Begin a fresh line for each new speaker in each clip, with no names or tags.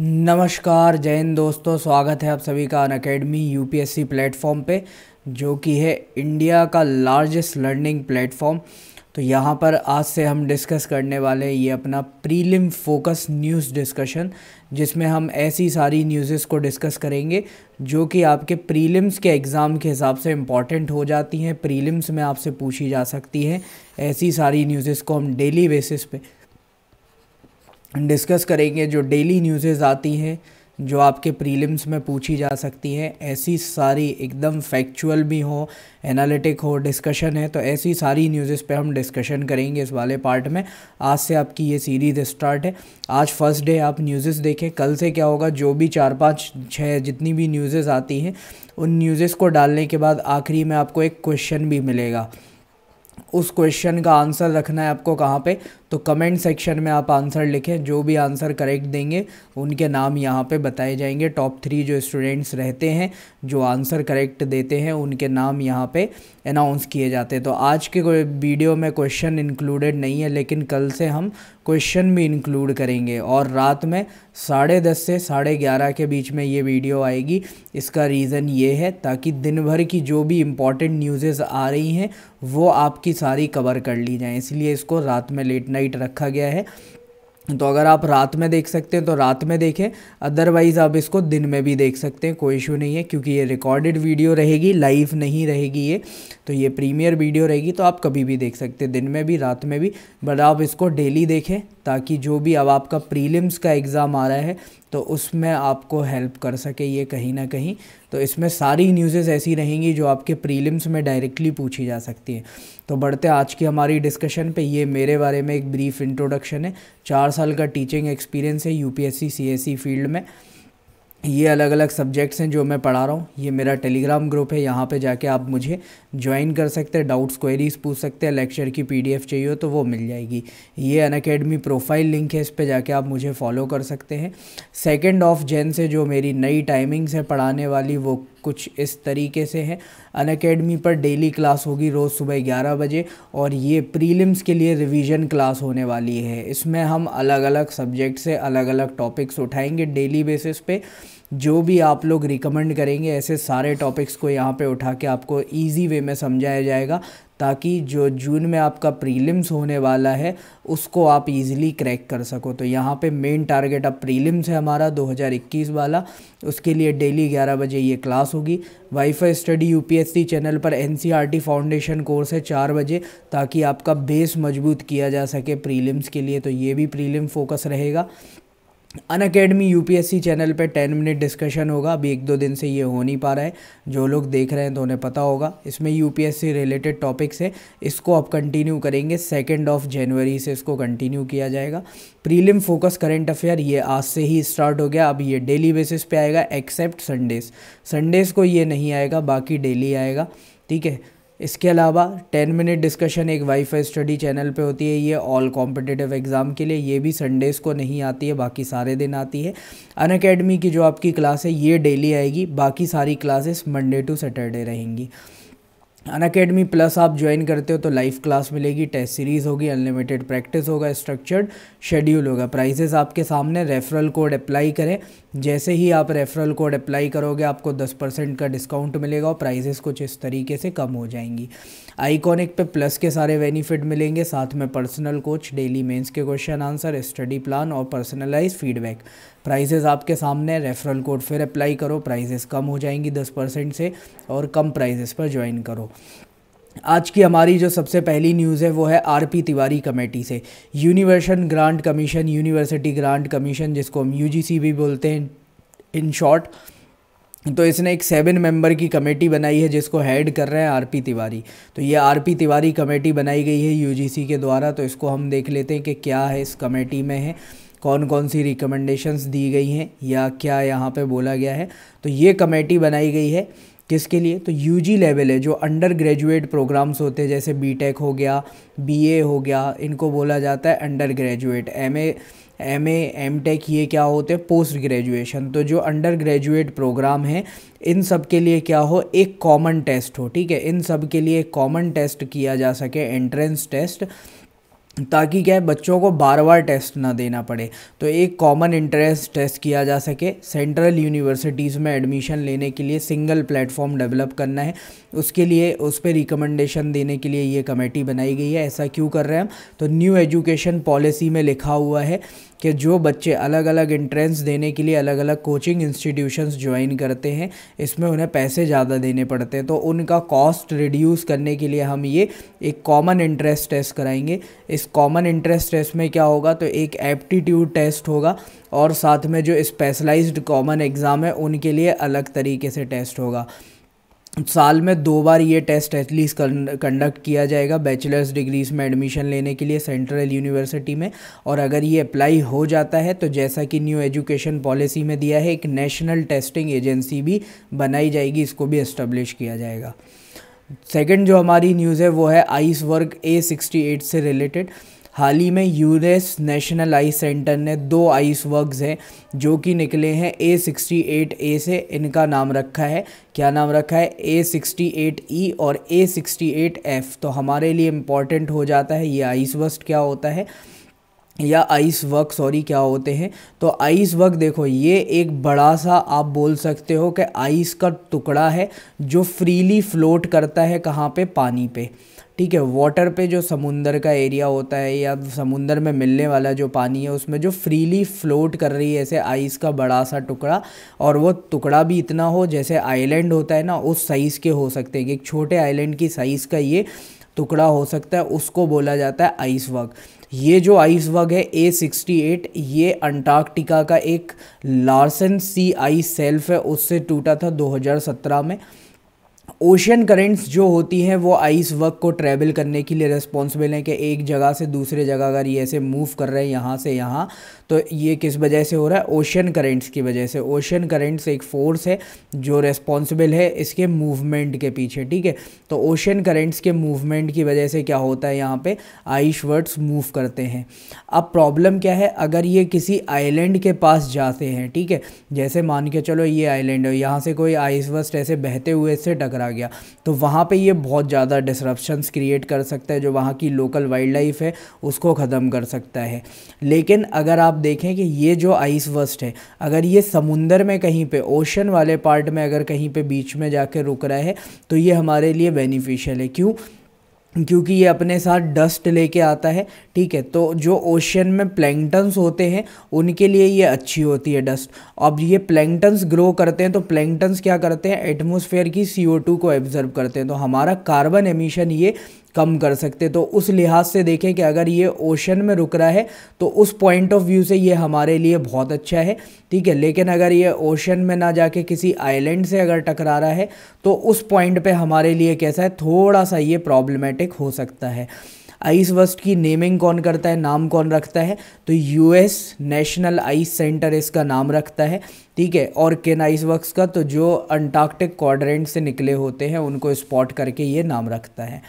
नमस्कार जैन दोस्तों स्वागत है आप सभी का अन अकेडमी यू प्लेटफॉर्म पे जो कि है इंडिया का लार्जेस्ट लर्निंग प्लेटफॉर्म तो यहाँ पर आज से हम डिस्कस करने वाले हैं ये अपना प्रीलिम फोकस न्यूज़ डिस्कशन जिसमें हम ऐसी सारी न्यूज़ेस को डिस्कस करेंगे जो कि आपके प्रीलिम्स के एग्ज़ाम के हिसाब से इम्पॉर्टेंट हो जाती हैं प्रीलिम्स में आपसे पूछी जा सकती हैं ऐसी सारी न्यूज़ेस को हम डेली बेसिस पे डिस्कस करेंगे जो डेली न्यूज़ेज़ आती हैं जो आपके प्रीलिम्स में पूछी जा सकती हैं ऐसी सारी एकदम फैक्चुअल भी हो एनालिटिक हो डिस्कशन है तो ऐसी सारी न्यूज़ेस पे हम डिस्कशन करेंगे इस वाले पार्ट में आज से आपकी ये सीरीज़ स्टार्ट है आज फर्स्ट डे आप न्यूज़ेस देखें कल से क्या होगा जो भी चार पाँच छः जितनी भी न्यूज़ेस आती हैं उन न्यूज़ेस को डालने के बाद आखिरी में आपको एक क्वेश्चन भी मिलेगा उस क्वेश्चन का आंसर रखना है आपको कहाँ पे तो कमेंट सेक्शन में आप आंसर लिखें जो भी आंसर करेक्ट देंगे उनके नाम यहाँ पे बताए जाएंगे टॉप थ्री जो स्टूडेंट्स रहते हैं जो आंसर करेक्ट देते हैं उनके नाम यहाँ पे अनाउंस किए जाते हैं तो आज के वीडियो में क्वेश्चन इंक्लूडेड नहीं है लेकिन कल से हम क्वेश्चन भी इंक्लूड करेंगे और रात में साढ़े दस से साढ़े ग्यारह के बीच में ये वीडियो आएगी इसका रीज़न ये है ताकि दिन भर की जो भी इम्पॉर्टेंट न्यूज़ेज़ आ रही हैं वो आपकी सारी कवर कर ली जाएँ इसलिए इसको रात में लेट नाइट लाइट रखा गया है तो अगर आप रात में देख सकते हैं तो रात में देखें अदरवाइज़ आप इसको दिन में भी देख सकते हैं कोई इशू नहीं है क्योंकि ये रिकॉर्डेड वीडियो रहेगी लाइव नहीं रहेगी ये तो ये प्रीमियर वीडियो रहेगी तो आप कभी भी देख सकते हैं दिन में भी रात में भी बट आप इसको डेली देखें ताकि जो भी अब आपका प्रीलिम्स का एग्ज़ाम आ रहा है तो उसमें आपको हेल्प कर सके ये कहीं ना कहीं तो इसमें सारी न्यूज़ेस ऐसी रहेंगी जो आपके प्रीलिम्स में डायरेक्टली पूछी जा सकती हैं तो बढ़ते आज की हमारी डिस्कशन पे ये मेरे बारे में एक ब्रीफ इंट्रोडक्शन है चार साल का टीचिंग एक्सपीरियंस है यूपीएससी सीएससी फील्ड में ये अलग अलग सब्जेक्ट्स हैं जो मैं पढ़ा रहा हूँ ये मेरा टेलीग्राम ग्रुप है यहाँ पे जाके आप मुझे ज्वाइन कर सकते हैं डाउट्स क्वेरीज पूछ सकते हैं लेक्चर की पीडीएफ चाहिए हो तो वो मिल जाएगी ये अन अकेडमी प्रोफाइल लिंक है इस पर जाके आप मुझे फॉलो कर सकते हैं सेकेंड ऑफ जेन से जो मेरी नई टाइमिंग्स है पढ़ाने वाली वो कुछ इस तरीके से है अन अकेडमी पर डेली क्लास होगी रोज़ सुबह ग्यारह बजे और ये प्रीलिम्स के लिए रिवीजन क्लास होने वाली है इसमें हम अलग अलग सब्जेक्ट से अलग अलग टॉपिक्स उठाएंगे डेली बेसिस पे जो भी आप लोग रिकमेंड करेंगे ऐसे सारे टॉपिक्स को यहाँ पे उठा के आपको इजी वे में समझाया जाएगा ताकि जो जून में आपका प्रीलिम्स होने वाला है उसको आप इजीली क्रैक कर सको तो यहाँ पे मेन टारगेट अब प्रीलिम्स है हमारा 2021 वाला उसके लिए डेली 11 बजे ये क्लास होगी वाईफाई स्टडी यूपीएससी चैनल पर एन फाउंडेशन कोर्स है चार बजे ताकि आपका बेस मजबूत किया जा सके प्रीलिम्स के लिए तो ये भी प्रीलिम फोकस रहेगा अन अकेडमी यू चैनल पे 10 मिनट डिस्कशन होगा अभी एक दो दिन से ये हो नहीं पा रहा है जो लोग देख रहे हैं तो उन्हें पता होगा इसमें यू रिलेटेड टॉपिक्स है इसको आप कंटिन्यू करेंगे सेकेंड ऑफ जनवरी से इसको कंटिन्यू किया जाएगा प्रीलिम फोकस करेंट अफेयर ये आज से ही स्टार्ट हो गया अब ये डेली बेसिस पे आएगा एक्सेप्ट संडेज संडेज को ये नहीं आएगा बाकी डेली आएगा ठीक है इसके अलावा 10 मिनट डिस्कशन एक वाईफाई स्टडी चैनल पे होती है ये ऑल कॉम्पिटिटिव एग्ज़ाम के लिए ये भी संडेज़ को नहीं आती है बाकी सारे दिन आती है अन की जो आपकी क्लास है ये डेली आएगी बाकी सारी क्लासेस मंडे टू सैटरडे रहेंगी अन अकेडमी प्लस आप ज्वाइन करते हो तो लाइव क्लास मिलेगी टेस्ट सीरीज़ होगी अनलिमिटेड प्रैक्टिस होगा स्ट्रक्चर्ड शेड्यूल होगा प्राइसेस आपके सामने रेफरल कोड अप्लाई करें जैसे ही आप रेफरल कोड अप्लाई करोगे आपको 10 परसेंट का डिस्काउंट मिलेगा और प्राइसेस कुछ इस तरीके से कम हो जाएंगी आइकॉनिक पे प्लस के सारे बेनिफिट मिलेंगे साथ में पर्सनल कोच डेली मेन्स के क्वेश्चन आंसर स्टडी प्लान और पर्सनलाइज फीडबैक प्राइजेज आपके सामने रेफरल कोड फिर अप्लाई करो प्राइजेस कम हो जाएंगी दस परसेंट से और कम प्राइजेस पर ज्वाइन करो आज की हमारी जो सबसे पहली न्यूज़ है वो है आरपी तिवारी कमेटी से universal grant commission university grant commission जिसको हम यू भी बोलते हैं इन शॉर्ट तो इसने एक सेवन मेंबर की कमेटी बनाई है जिसको हेड कर रहे हैं आरपी तिवारी तो ये आरपी तिवारी कमेटी बनाई गई है यूजीसी के द्वारा तो इसको हम देख लेते हैं कि क्या है इस कमेटी में है कौन कौन सी रिकमेंडेशंस दी गई हैं या क्या यहाँ पे बोला गया है तो ये कमेटी बनाई गई है किसके लिए तो जी लेवल है जो अंडर ग्रेजुएट प्रोग्राम्स होते हैं जैसे टेक हो गया ए हो गया इनको बोला जाता है under graduate A M M tech ये क्या होते हैं पोस्ट ग्रेजुएशन तो जो अंडर ग्रेजुएट प्रोग्राम है इन सब के लिए क्या हो एक कॉमन टेस्ट हो ठीक है इन सब के लिए एक कॉमन टेस्ट किया जा सके एंट्रेंस टेस्ट ताकि क्या है बच्चों को बार बार टेस्ट ना देना पड़े तो एक कॉमन इंटरेस्ट टेस्ट किया जा सके सेंट्रल यूनिवर्सिटीज़ में एडमिशन लेने के लिए सिंगल प्लेटफॉर्म डेवलप करना है उसके लिए उस पर रिकमेंडेशन देने के लिए ये कमेटी बनाई गई है ऐसा क्यों कर रहे हैं हम तो न्यू एजुकेशन पॉलिसी में लिखा हुआ है कि जो बच्चे अलग अलग इंट्रेंस देने के लिए अलग अलग कोचिंग इंस्टीट्यूशंस ज्वाइन करते हैं इसमें उन्हें पैसे ज़्यादा देने पड़ते हैं तो उनका कॉस्ट रिड्यूस करने के लिए हम ये एक कॉमन इंटरेस्ट टेस्ट कराएंगे इस कॉमन इंटरेस्ट टेस्ट में क्या होगा तो एक एप्टीट्यूड टेस्ट होगा और साथ में जो स्पेशलाइज्ड कॉमन एग्ज़ाम है उनके लिए अलग तरीके से टेस्ट होगा साल में दो बार ये टेस्ट एटलीस्ट कंडक्ट किया जाएगा बैचलर्स डिग्रीज में एडमिशन लेने के लिए सेंट्रल यूनिवर्सिटी में और अगर ये अप्लाई हो जाता है तो जैसा कि न्यू एजुकेशन पॉलिसी में दिया है एक नेशनल टेस्टिंग एजेंसी भी बनाई जाएगी इसको भी इस्टब्लिश किया जाएगा सेकेंड जो हमारी न्यूज़ है वो है iceberg A sixty eight से रिलेटेड हाल ही में यूएस नेशनल आइस सेंटर ने दो आइस वर्क हैं जो कि निकले हैं ए सिक्सटी एट ए से इनका नाम रखा है क्या नाम रखा है ए सिक्सटी एट ई और ए सिक्सटी एट एफ़ तो हमारे लिए इम्पॉर्टेंट हो जाता है ये आइस वर्स्ट क्या होता है या आइस वर्क सॉरी क्या होते हैं तो आइस वर्क देखो ये एक बड़ा सा आप बोल सकते हो कि आइस का टुकड़ा है जो फ्रीली फ्लोट करता है कहाँ पे पानी पे ठीक है वाटर पे जो समुंदर का एरिया होता है या समुंदर में मिलने वाला जो पानी है उसमें जो फ्रीली फ्लोट कर रही है ऐसे आइस का बड़ा सा टुकड़ा और वो टुकड़ा भी इतना हो जैसे आइलैंड होता है ना उस साइज़ के हो सकते हैं कि एक छोटे आइलैंड की साइज़ का ये टुकड़ा हो सकता है उसको बोला जाता है आइस वग ये जो आइस वग है ए सिक्सटी एट ये अंटार्कटिका का एक लार्सन सी आइस सेल्फ है उससे टूटा था 2017 में ओशन करेंट्स जो होती हैं वो आइस वर्क को ट्रैवल करने के लिए रेस्पॉन्सिबल हैं कि एक जगह से दूसरे जगह अगर ये ऐसे मूव कर रहे हैं यहाँ से यहाँ तो ये किस वजह से हो रहा है ओशन करेंट्स की वजह से ओशन करेंट्स एक फ़ोर्स है जो रेस्पॉन्सिबल है इसके मूवमेंट के पीछे ठीक है तो ओशन करेंट्स के मूवमेंट की वजह से क्या होता है यहाँ पर आइस वर्ड्स मूव करते हैं अब प्रॉब्लम क्या है अगर ये किसी आइलैंड के पास जाते हैं ठीक है जैसे मान के चलो ये आइलैंड है यहाँ से कोई आइस वर्स्ट ऐसे बहते हुए से टक करा गया तो वहाँ पे ये बहुत ज़्यादा डिसरप्शंस क्रिएट कर सकता है जो वहाँ की लोकल वाइल्ड लाइफ है उसको ख़त्म कर सकता है लेकिन अगर आप देखें कि ये जो आइस वस्ट है अगर ये समुंदर में कहीं पे ओशन वाले पार्ट में अगर कहीं पे बीच में जाके रुक रहा है तो ये हमारे लिए बेनिफिशियल है क्यों क्योंकि ये अपने साथ डस्ट लेके आता है ठीक है तो जो ओशन में प्लैंगटन्स होते हैं उनके लिए ये अच्छी होती है डस्ट अब ये प्लैंगटन्स ग्रो करते हैं तो प्लैंगटन्स क्या करते हैं एटमोसफेयर की सी ओ टू को एब्जर्व करते हैं तो हमारा कार्बन एमिशन ये कम कर सकते तो उस लिहाज से देखें कि अगर ये ओशन में रुक रहा है तो उस पॉइंट ऑफ व्यू से ये हमारे लिए बहुत अच्छा है ठीक है लेकिन अगर ये ओशन में ना जाके किसी आइलैंड से अगर टकरा रहा है तो उस पॉइंट पे हमारे लिए कैसा है थोड़ा सा ये प्रॉब्लमेटिक हो सकता है आइस वस्ट की नेमिंग कौन करता है नाम कौन रखता है तो यूएस नेशनल आइस सेंटर इसका नाम रखता है ठीक है और केन आइस वक्स का तो जो अंटार्कटिक क्वाड्रेंट से निकले होते हैं उनको स्पॉट करके ये नाम रखता है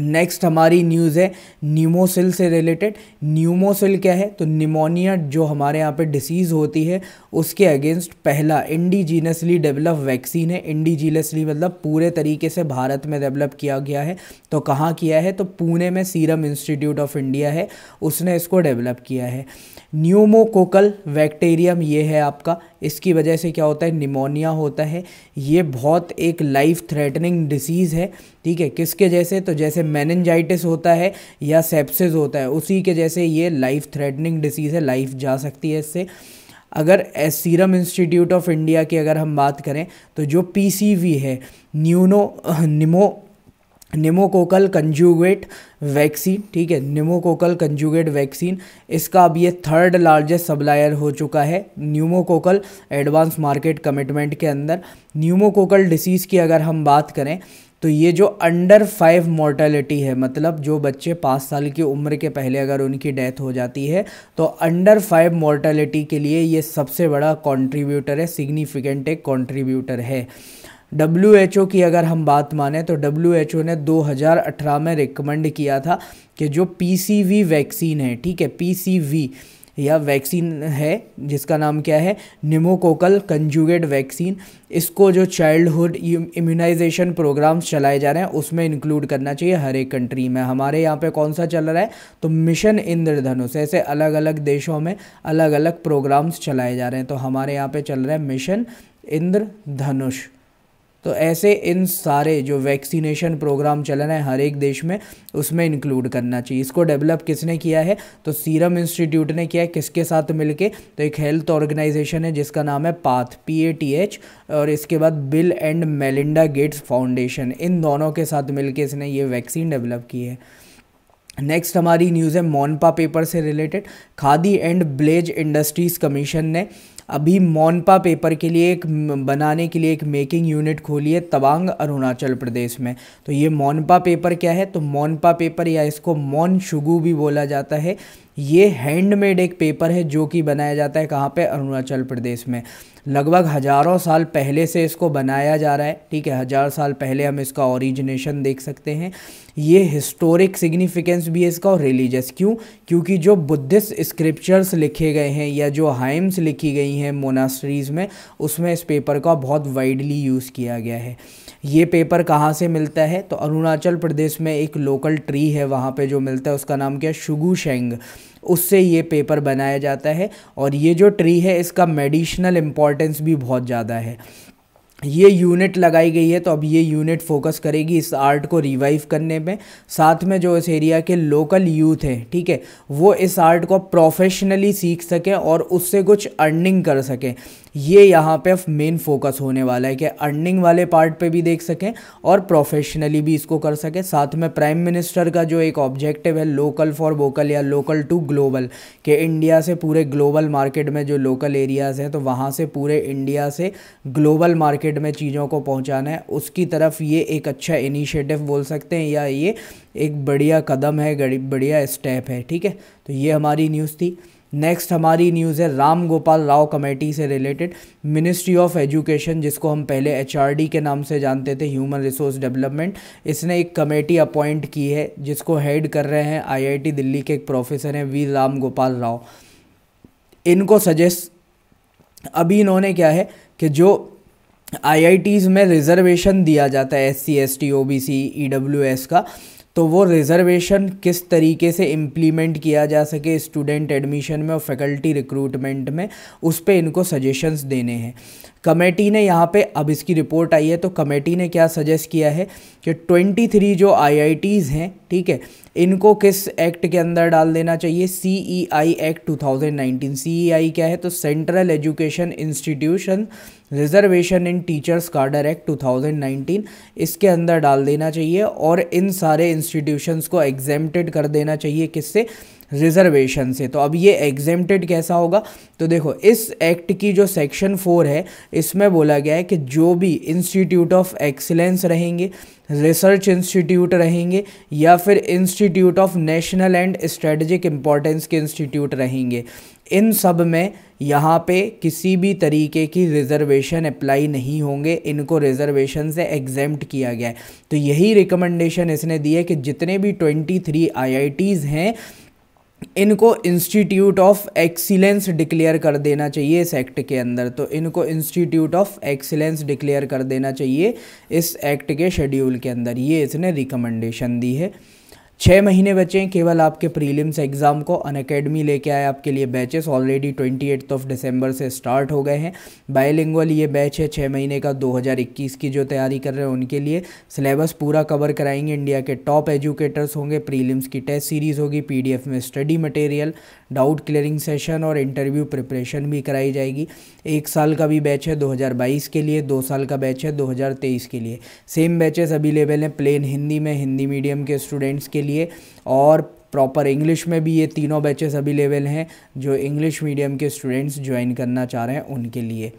नेक्स्ट हमारी न्यूज़ है न्यूमोसिल से रिलेटेड न्यूमोसिल क्या है तो निमोनिया जो हमारे यहाँ पे डिसीज़ होती है उसके अगेंस्ट पहला इंडिजीनसली डेवलप वैक्सीन है इंडिजीनसली मतलब पूरे तरीके से भारत में डेवलप किया गया है तो कहाँ किया है तो पुणे में सीरम इंस्टीट्यूट ऑफ इंडिया है उसने इसको डेवलप किया है न्यूमोकोकल बैक्टेरियम ये है आपका इसकी वजह से क्या होता है निमोनिया होता है ये बहुत एक लाइफ थ्रेटनिंग डिसीज़ है ठीक है किसके जैसे तो जैसे जैसे मैनजाइटिस होता है या सेप्सिस होता है उसी के जैसे ये लाइफ थ्रेटनिंग डिसीज़ है लाइफ जा सकती है इससे अगर सीरम इंस्टीट्यूट ऑफ इंडिया की अगर हम बात करें तो जो पी है न्यूनो निमो निमोकोकल कंजुगेट वैक्सीन ठीक है निमोकोकल कंजुगेट वैक्सीन इसका अब ये थर्ड लार्जेस्ट सप्लायर हो चुका है न्यूमोकोकल एडवांस मार्केट कमिटमेंट के अंदर न्यूमोकोकल डिसीज़ की अगर हम बात करें तो ये जो अंडर फाइव मोर्टेलिटी है मतलब जो बच्चे पाँच साल की उम्र के पहले अगर उनकी डेथ हो जाती है तो अंडर फाइव मोर्टेलिटी के लिए ये सबसे बड़ा कंट्रीब्यूटर है सिग्निफिकेंट एक कंट्रीब्यूटर है डब्ल्यू की अगर हम बात माने तो डब्ल्यू ने 2018 में रिकमेंड किया था कि जो वी वैक्सीन है ठीक है वी या वैक्सीन है जिसका नाम क्या है निमोकोकल कंजुगेट वैक्सीन इसको जो चाइल्डहुड इम्यूनाइजेशन प्रोग्राम्स चलाए जा रहे हैं उसमें इंक्लूड करना चाहिए हर एक कंट्री में हमारे यहाँ पे कौन सा चल रहा है तो मिशन इंद्रधनुष ऐसे अलग अलग देशों में अलग अलग प्रोग्राम्स चलाए जा रहे हैं तो हमारे यहाँ पर चल रहा है मिशन इंद्रधनुष तो ऐसे इन सारे जो वैक्सीनेशन प्रोग्राम चल रहे हैं हर एक देश में उसमें इंक्लूड करना चाहिए इसको डेवलप किसने किया है तो सीरम इंस्टीट्यूट ने किया है किसके साथ मिलके तो एक हेल्थ ऑर्गेनाइजेशन है जिसका नाम है PATH P A T H और इसके बाद Bill and Melinda Gates foundation इन दोनों के साथ मिल इसने ये वैक्सीन डेवलप की है नेक्स्ट हमारी न्यूज़ है मोनपा पेपर से related Khadi and village industries commission ने अभी मोनपा पेपर के लिए एक बनाने के लिए एक मेकिंग यूनिट खोली है तवांग अरुणाचल प्रदेश में तो ये मोनपा पेपर क्या है तो मोनपा पेपर या इसको मोन शुगु भी बोला जाता है ये हैंडमेड एक पेपर है जो कि बनाया जाता है कहाँ पे अरुणाचल प्रदेश में लगभग हज़ारों साल पहले से इसको बनाया जा रहा है ठीक है हज़ार साल पहले हम इसका ओरिजिनेशन देख सकते हैं ये हिस्टोरिक सिग्निफिकेंस भी है इसका और रिलीजियस क्यों क्योंकि जो बुद्धिस्ट स्क्रिप्चर्स लिखे गए हैं या जो हाइम्स लिखी गई हैं मोनास्ट्रीज़ में उसमें इस पेपर का बहुत वाइडली यूज़ किया गया है ये पेपर कहाँ से मिलता है तो अरुणाचल प्रदेश में एक लोकल ट्री है वहाँ पे जो मिलता है उसका नाम क्या है शुगुशेंग शेंग उससे ये पेपर बनाया जाता है और ये जो ट्री है इसका मेडिशनल इम्पॉर्टेंस भी बहुत ज़्यादा है ये यूनिट लगाई गई है तो अब ये यूनिट फोकस करेगी इस आर्ट को रिवाइव करने में साथ में जो इस एरिया के लोकल यूथ हैं ठीक है वो इस आर्ट को प्रोफेशनली सीख सकें और उससे कुछ अर्निंग कर सकें ये यहाँ पे मेन फोकस होने वाला है कि अर्निंग वाले पार्ट पे भी देख सकें और प्रोफेशनली भी इसको कर सकें साथ में प्राइम मिनिस्टर का जो एक ऑब्जेक्टिव है लोकल फॉर वोकल या लोकल टू ग्लोबल कि इंडिया से पूरे ग्लोबल मार्केट में जो लोकल एरियाज़ हैं तो वहाँ से पूरे इंडिया से ग्लोबल मार्केट में चीज़ों को पहुँचाना है उसकी तरफ ये एक अच्छा इनिशिएटिव बोल सकते हैं या ये एक बढ़िया कदम है बढ़िया स्टेप है ठीक है तो ये हमारी न्यूज़ थी नेक्स्ट हमारी न्यूज़ है राम गोपाल राव कमेटी से रिलेटेड मिनिस्ट्री ऑफ एजुकेशन जिसको हम पहले एच के नाम से जानते थे ह्यूमन रिसोर्स डेवलपमेंट इसने एक कमेटी अपॉइंट की है जिसको हेड कर रहे हैं आईआईटी दिल्ली के एक प्रोफेसर हैं वी राम गोपाल राव इनको सजेस्ट अभी इन्होंने क्या है कि जो आई में रिजर्वेशन दिया जाता है S C S T O B C E W S का तो वो रिज़र्वेशन किस तरीके से इम्प्लीमेंट किया जा सके स्टूडेंट एडमिशन में और फैकल्टी रिक्रूटमेंट में उस पर इनको सजेशंस देने हैं कमेटी ने यहाँ पे अब इसकी रिपोर्ट आई है तो कमेटी ने क्या सजेस्ट किया है कि 23 जो आई हैं ठीक है इनको किस एक्ट के अंदर डाल देना चाहिए सी ई आई एक्ट 2019 सी ई आई क्या है तो central education institution reservation in teachers cadre act 2019 इसके अंदर डाल देना चाहिए और इन सारे इंस्टीट्यूशंस को एग्जेम्प्टेड कर देना चाहिए किससे रिजर्वेशन से तो अब ये एग्जेम्प्टेड कैसा होगा तो देखो इस एक्ट की जो सेक्शन फोर है इसमें बोला गया है कि जो भी इंस्टीट्यूट ऑफ एक्सीलेंस रहेंगे रिसर्च इंस्टीट्यूट रहेंगे या फिर institute of national and strategic importance के इंस्टीट्यूट रहेंगे इन सब में यहाँ पे किसी भी तरीके की रिजर्वेशन अप्लाई नहीं होंगे इनको रिजर्वेशन से एग्जेम्प्ट किया गया है तो यही रिकमेंडेशन इसने दी है कि जितने भी 23 आईआईटीज़ हैं इनको इंस्टीट्यूट ऑफ एक्सीलेंस डिक्लेयर कर देना चाहिए इस एक्ट के अंदर तो इनको इंस्टीट्यूट ऑफ एक्सीलेंस डिक्लेयर कर देना चाहिए इस एक्ट के शेड्यूल के अंदर ये इसने रिकमेंडेशन दी है छः महीने बचे हैं केवल आपके प्रीलिम्स एग्ज़ाम को अन अकेडमी लेके आए आपके लिए batches already twenty eighth of December से स्टार्ट हो गए हैं बायलिंगुअल ये बैच है छः महीने का 2021 की जो तैयारी कर रहे हैं उनके लिए सिलेबस पूरा कवर कराएंगे इंडिया के टॉप एजुकेटर्स होंगे प्रीलिम्स की टेस्ट सीरीज़ होगी पी में study material doubt clearing session और इंटरव्यू प्रिपरेशन भी कराई जाएगी एक साल का भी बैच है 2022 के लिए दो साल का बैच है 2023 के लिए सेम बैचेस अवेलेबल हैं प्लेन हिंदी में हिंदी मीडियम के स्टूडेंट्स के लिए लिए और प्रॉपर इंग्लिश में भी ये तीनों बैचेस अवेलेबल हैं जो इंग्लिश मीडियम के स्टूडेंट्स ज्वाइन करना चाह रहे हैं उनके लिए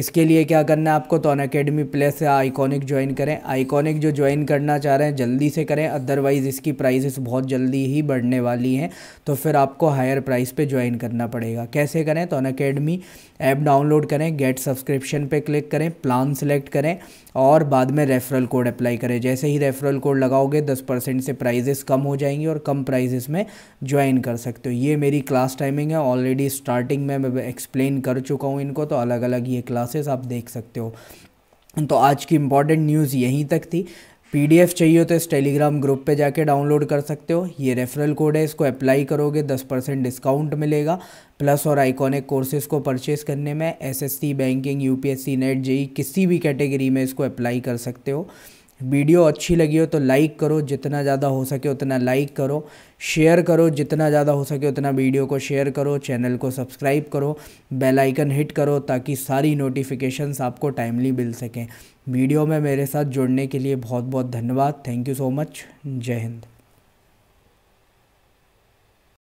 इसके लिए क्या करना है आपको तो अन अकेडमी प्लस से आइकॉनिक ज्वाइन करें आइकॉनिक जो ज्वाइन करना चाह रहे हैं जल्दी से करें अदरवाइज़ इसकी प्राइजेस बहुत जल्दी ही बढ़ने वाली हैं तो फिर आपको हायर प्राइस पे ज्वाइन करना पड़ेगा कैसे करें तो अन अकेडमी ऐप डाउनलोड करें गेट सब्सक्रिप्शन पे क्लिक करें प्लान सेलेक्ट करें और बाद में रेफरल कोड अप्लाई करें जैसे ही रेफरल कोड लगाओगे दस परसेंट से प्राइजेस कम हो जाएंगी और कम प्राइजेस में ज्वाइन कर सकते हो ये मेरी क्लास टाइमिंग है ऑलरेडी स्टार्टिंग में मैं एक्सप्लेन कर चुका हूँ इनको तो अलग अलग ये क्लास क्लासेस आप देख सकते हो तो आज की इम्पॉर्टेंट न्यूज़ यहीं तक थी पीडीएफ चाहिए हो तो इस टेलीग्राम ग्रुप पे जाके डाउनलोड कर सकते हो ये रेफरल कोड है इसको अप्लाई करोगे 10 परसेंट डिस्काउंट मिलेगा प्लस और आइकॉनिक कोर्सेज को परचेस करने में SSC banking UPSC NET JE किसी भी कैटेगरी में इसको अप्लाई कर सकते हो वीडियो अच्छी लगी हो तो लाइक करो जितना ज़्यादा हो सके उतना लाइक करो शेयर करो जितना ज़्यादा हो सके उतना वीडियो को शेयर करो चैनल को सब्सक्राइब करो बेल आइकन हिट करो ताकि सारी नोटिफिकेशंस आपको टाइमली मिल सकें वीडियो में मेरे साथ जुड़ने के लिए बहुत बहुत धन्यवाद थैंक यू सो मच जय हिंद